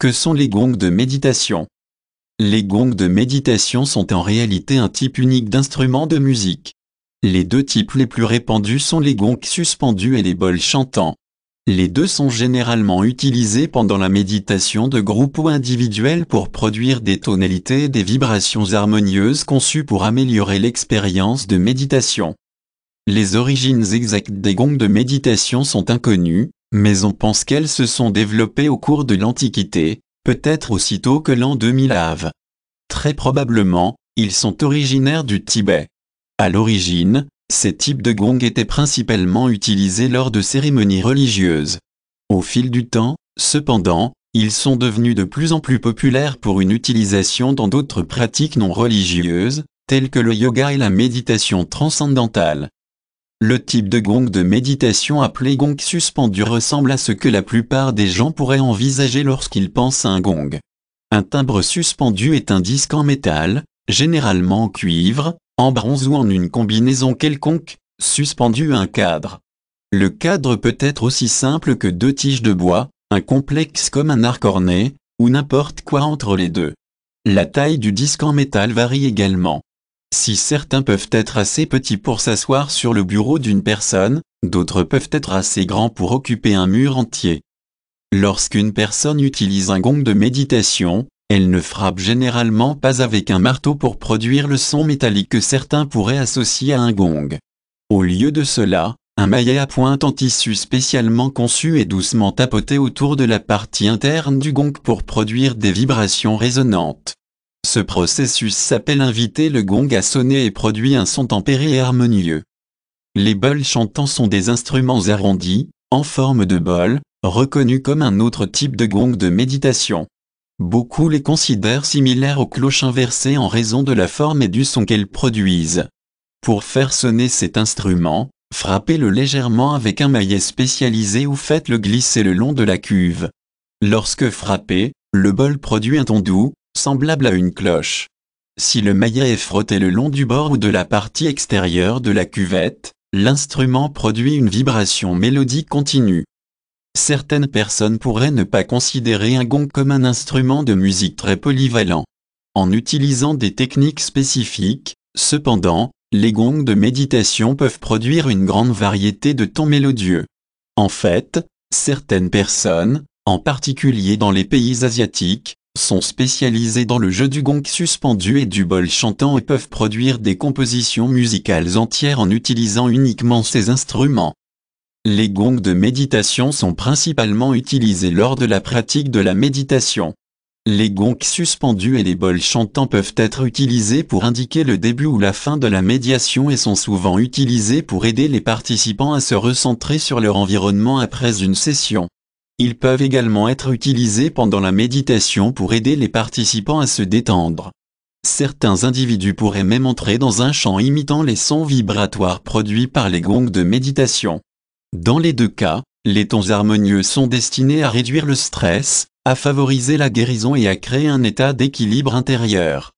Que sont les gongs de méditation Les gongs de méditation sont en réalité un type unique d'instrument de musique. Les deux types les plus répandus sont les gongs suspendus et les bols chantants. Les deux sont généralement utilisés pendant la méditation de groupe ou individuel pour produire des tonalités et des vibrations harmonieuses conçues pour améliorer l'expérience de méditation. Les origines exactes des gongs de méditation sont inconnues, mais on pense qu'elles se sont développées au cours de l'Antiquité, peut-être aussitôt que l'an 2000 av. Très probablement, ils sont originaires du Tibet. À l'origine, ces types de gongs étaient principalement utilisés lors de cérémonies religieuses. Au fil du temps, cependant, ils sont devenus de plus en plus populaires pour une utilisation dans d'autres pratiques non religieuses, telles que le yoga et la méditation transcendantale. Le type de gong de méditation appelé gong suspendu ressemble à ce que la plupart des gens pourraient envisager lorsqu'ils pensent à un gong. Un timbre suspendu est un disque en métal, généralement en cuivre, en bronze ou en une combinaison quelconque, suspendu à un cadre. Le cadre peut être aussi simple que deux tiges de bois, un complexe comme un arc orné, ou n'importe quoi entre les deux. La taille du disque en métal varie également. Si certains peuvent être assez petits pour s'asseoir sur le bureau d'une personne, d'autres peuvent être assez grands pour occuper un mur entier. Lorsqu'une personne utilise un gong de méditation, elle ne frappe généralement pas avec un marteau pour produire le son métallique que certains pourraient associer à un gong. Au lieu de cela, un maillet à pointe en tissu spécialement conçu est doucement tapoté autour de la partie interne du gong pour produire des vibrations résonantes. Ce processus s'appelle inviter le gong à sonner et produit un son tempéré et harmonieux. Les bols chantants sont des instruments arrondis, en forme de bol, reconnus comme un autre type de gong de méditation. Beaucoup les considèrent similaires aux cloches inversées en raison de la forme et du son qu'elles produisent. Pour faire sonner cet instrument, frappez-le légèrement avec un maillet spécialisé ou faites-le glisser le long de la cuve. Lorsque frappé, le bol produit un ton doux, semblable à une cloche. Si le maillet est frotté le long du bord ou de la partie extérieure de la cuvette, l'instrument produit une vibration mélodique continue. Certaines personnes pourraient ne pas considérer un gong comme un instrument de musique très polyvalent. En utilisant des techniques spécifiques, cependant, les gongs de méditation peuvent produire une grande variété de tons mélodieux. En fait, certaines personnes, en particulier dans les pays asiatiques, sont spécialisés dans le jeu du gong suspendu et du bol chantant et peuvent produire des compositions musicales entières en utilisant uniquement ces instruments. Les gongs de méditation sont principalement utilisés lors de la pratique de la méditation. Les gongs suspendus et les bols chantants peuvent être utilisés pour indiquer le début ou la fin de la médiation et sont souvent utilisés pour aider les participants à se recentrer sur leur environnement après une session. Ils peuvent également être utilisés pendant la méditation pour aider les participants à se détendre. Certains individus pourraient même entrer dans un champ imitant les sons vibratoires produits par les gongs de méditation. Dans les deux cas, les tons harmonieux sont destinés à réduire le stress, à favoriser la guérison et à créer un état d'équilibre intérieur.